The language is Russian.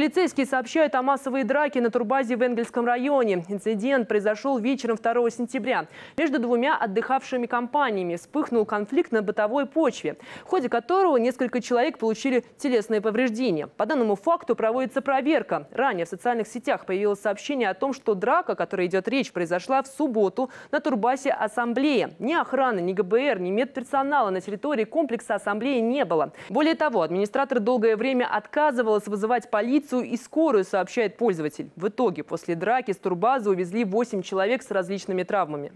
Полицейские сообщают о массовой драке на турбазе в Энгельском районе. Инцидент произошел вечером 2 сентября. Между двумя отдыхавшими компаниями вспыхнул конфликт на бытовой почве, в ходе которого несколько человек получили телесные повреждения. По данному факту проводится проверка. Ранее в социальных сетях появилось сообщение о том, что драка, о которой идет речь, произошла в субботу на турбазе Ассамблея. Ни охраны, ни ГБР, ни медперсонала на территории комплекса Ассамблеи не было. Более того, администратор долгое время отказывалась вызывать полицию больницу и скорую, сообщает пользователь. В итоге после драки с турбазы увезли 8 человек с различными травмами.